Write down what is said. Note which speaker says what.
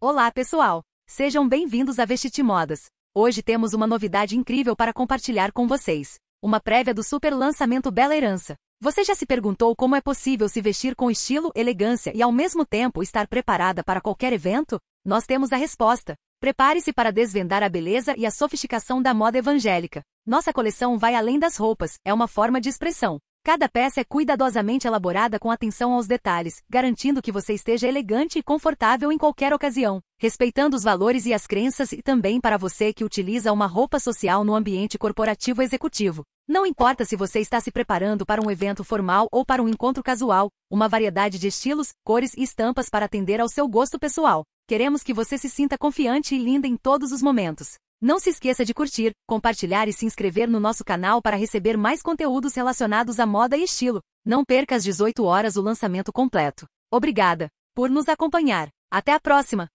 Speaker 1: Olá, pessoal! Sejam bem-vindos a Vestite Modas. Hoje temos uma novidade incrível para compartilhar com vocês. Uma prévia do super lançamento Bela Herança. Você já se perguntou como é possível se vestir com estilo, elegância e ao mesmo tempo estar preparada para qualquer evento? Nós temos a resposta. Prepare-se para desvendar a beleza e a sofisticação da moda evangélica. Nossa coleção vai além das roupas, é uma forma de expressão. Cada peça é cuidadosamente elaborada com atenção aos detalhes, garantindo que você esteja elegante e confortável em qualquer ocasião, respeitando os valores e as crenças e também para você que utiliza uma roupa social no ambiente corporativo executivo. Não importa se você está se preparando para um evento formal ou para um encontro casual, uma variedade de estilos, cores e estampas para atender ao seu gosto pessoal. Queremos que você se sinta confiante e linda em todos os momentos. Não se esqueça de curtir, compartilhar e se inscrever no nosso canal para receber mais conteúdos relacionados à moda e estilo. Não perca às 18 horas o lançamento completo. Obrigada por nos acompanhar. Até a próxima!